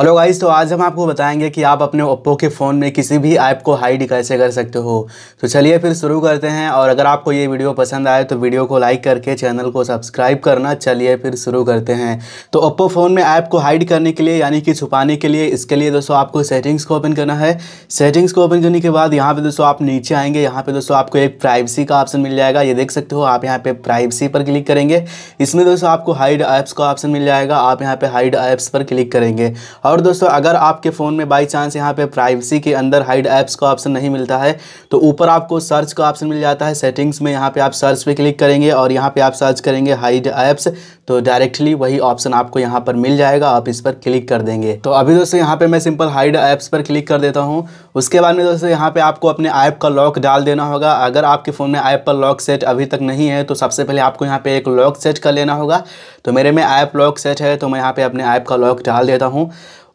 hello guys तो आज हम आपको बताएंगे कि आप अपने ओप्पो के फ़ोन में किसी भी ऐप को हाइड कैसे कर सकते हो तो चलिए फिर शुरू करते हैं और अगर आपको ये वीडियो पसंद आए तो वीडियो को लाइक करके चैनल को सब्सक्राइब करना चलिए फिर शुरू करते हैं तो ओप्पो फ़ोन में ऐप को हाइड करने के लिए यानी कि छुपाने के लिए इसके लिए दोस्तों आपको सेटिंग्स को ओपन करना है सेटिंग्स को ओपन करने के बाद यहाँ पर दोस्तों आप नीचे आएंगे यहाँ पर दोस्तों आपको एक प्राइवेसी का ऑप्शन मिल जाएगा ये देख सकते हो आप यहाँ पर प्राइवेसी पर क्लिक करेंगे इसमें दोस्तों आपको हाइड ऐप्स का ऑप्शन मिल जाएगा आप यहाँ पर हाइड ऐप्स पर क्लिक करेंगे और दोस्तों अगर आपके फ़ोन में बाई चांस यहाँ पे प्राइवेसी के अंदर हाइड ऐप्स का ऑप्शन नहीं मिलता है तो ऊपर आपको सर्च का ऑप्शन मिल जाता है सेटिंग्स में यहाँ पे आप सर्च पे क्लिक करेंगे और यहाँ पे आप सर्च करेंगे हाइड ऐप्स तो डायरेक्टली वही ऑप्शन आपको यहाँ पर मिल जाएगा आप इस पर क्लिक कर देंगे तो अभी दोस्तों यहाँ पर मैं सिंपल हाइड ऐप्स पर क्लिक कर देता हूँ उसके बाद में दोस्तों यहाँ पर आपको अपने ऐप का लॉक डाल देना होगा अगर आपके फ़ोन में ऐप पर लॉक सेट अभी तक नहीं है तो सबसे पहले आपको यहाँ पर एक लॉक सेट कर लेना होगा तो मेरे में ऐप लॉक सेट है तो मैं यहाँ पर अपने ऐप का लॉक डाल देता हूँ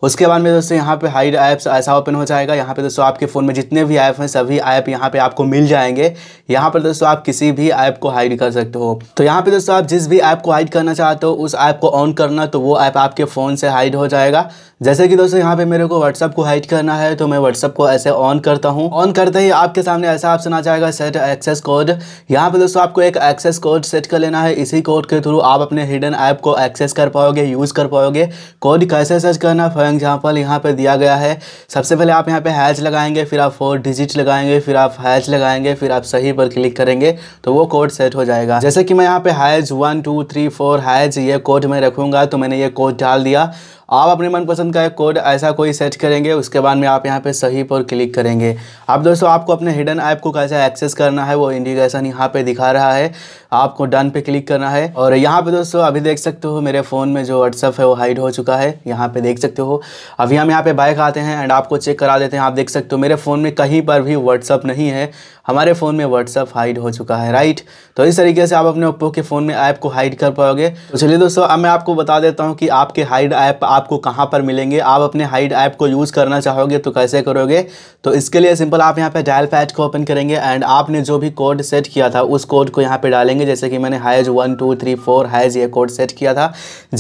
उसके बाद में दोस्तों यहाँ पे हाइड ऐप्स ऐसा ओपन हो जाएगा यहाँ पे दोस्तों आपके फ़ोन में जितने भी ऐप हैं सभी ऐप यहाँ पे आपको मिल जाएंगे यहाँ पर दोस्तों आप किसी भी ऐप को हाइड कर सकते हो तो यहाँ पे दोस्तों आप जिस भी ऐप को हाइड करना चाहते हो उस ऐप को ऑन करना तो वो ऐप आपके फ़ोन से हाइड हो जाएगा जैसे कि दोस्तों यहाँ पे मेरे को व्हाट्सअप को हाइड करना है तो मैं व्हाट्सअप को ऐसे ऑन करता हूँ ऑन करते ही आपके सामने ऐसा ऑप्शन आ जाएगा सेट एक्सेस कोड यहाँ पे दोस्तों आपको एक एक्सेस कोड सेट कर लेना है इसी कोड के थ्रू आप अपने हिडन ऐप को एक्सेस कर पाओगे यूज़ कर पाओगे कोड कैसे सर्च करना एग्जाम्पल यहाँ पर दिया गया है सबसे पहले आप यहाँ पे हैज लगाएंगे फिर आप फोर डिजिट लगाएंगे फिर आप हैज लगाएंगे फिर आप सही पर क्लिक करेंगे तो वो कोड सेट हो जाएगा जैसे कि मैं यहाँ पे hash one two three four hash ये कोड में रखूँगा तो मैंने ये कोड डाल दिया आप अपने मनपसंद का एक कोड ऐसा कोई सेट करेंगे उसके बाद में आप यहाँ पे सही पर क्लिक करेंगे अब दोस्तों आपको अपने हिडन ऐप को कैसे एक्सेस करना है वो इंडिकेशन यहाँ पे दिखा रहा है आपको डन पे क्लिक करना है और यहाँ पे दोस्तों अभी देख सकते हो मेरे फ़ोन में जो व्हाट्सअप है वो हाइड हो चुका है यहाँ पे देख सकते हो अभी हम यहाँ पे बाइक आते हैं एंड आपको चेक करा देते हैं आप देख सकते हो मेरे फ़ोन में कहीं पर भी व्हाट्सअप नहीं है हमारे फ़ोन में व्हाट्सअप हाइड हो चुका है राइट तो इस तरीके से आप अपने ओप्पो के फ़ोन में ऐप को हाइड कर पाओगे तो चलिए दोस्तों अब मैं आपको बता देता हूँ कि आपके हाइड ऐप आपको कहाँ पर मिलेंगे आप अपने हाइड ऐप को यूज़ करना चाहोगे तो कैसे करोगे तो इसके लिए सिंपल आप यहाँ पे डायल पैड को ओपन करेंगे एंड आपने जो भी कोड सेट किया था उस कोड को यहाँ पे डालेंगे जैसे कि मैंने hash one two three four hash ये कोड सेट किया था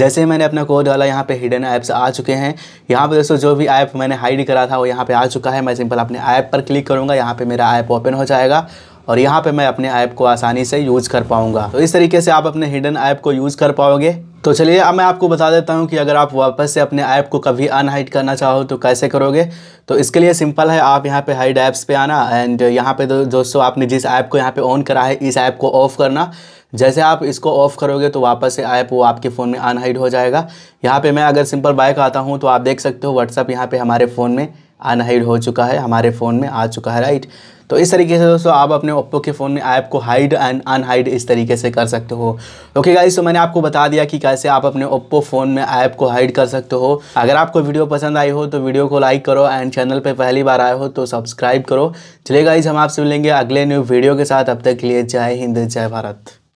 जैसे मैंने अपना कोड डाला यहाँ पे हिडन ऐप्स आ चुके हैं यहाँ पर दोस्तों जो भी ऐप मैंने हाइड करा था वो यहाँ पर आ चुका है मैं सिंपल अपने ऐप पर क्लिक करूँगा यहाँ पर मेरा ऐप ओपन हो जाएगा और यहाँ पे मैं अपने ऐप को आसानी से यूज़ कर पाऊँगा तो इस तरीके से आप अपने हिडन ऐप को यूज़ कर पाओगे तो चलिए अब मैं आपको बता देता हूँ कि अगर आप वापस से अपने ऐप को कभी अनहाइड करना चाहो तो कैसे करोगे तो इसके लिए सिंपल है आप यहाँ पे हाइड ऐप्स पे आना एंड यहाँ पे तो दोस्तों आपने जिस ऐप को यहाँ पे ऑन करा है इस ऐप को ऑफ़ करना जैसे आप इसको ऑफ़ करोगे तो वापस से ऐप वो आपके फ़ोन में अनहाइड हो जाएगा यहाँ पर मैं अगर सिंपल बाइक आता हूँ तो आप देख सकते हो व्हाट्सअप यहाँ पर हमारे फ़ोन में अनहाइड हो चुका है हमारे फ़ोन में आ चुका है राइट तो इस तरीके से दोस्तों आप अपने ओप्पो के फ़ोन में ऐप को हाइड एंड अनहाइड इस तरीके से कर सकते हो ओके गाइस तो मैंने आपको बता दिया कि कैसे आप अपने ओप्पो फ़ोन में ऐप को हाइड कर सकते हो अगर आपको वीडियो पसंद आई हो तो वीडियो को लाइक करो एंड चैनल पर पहली बार आए हो तो सब्सक्राइब करो चलिए गाइस हम आपसे मिलेंगे अगले न्यू वीडियो के साथ अब तक के लिए जय हिंद जय भारत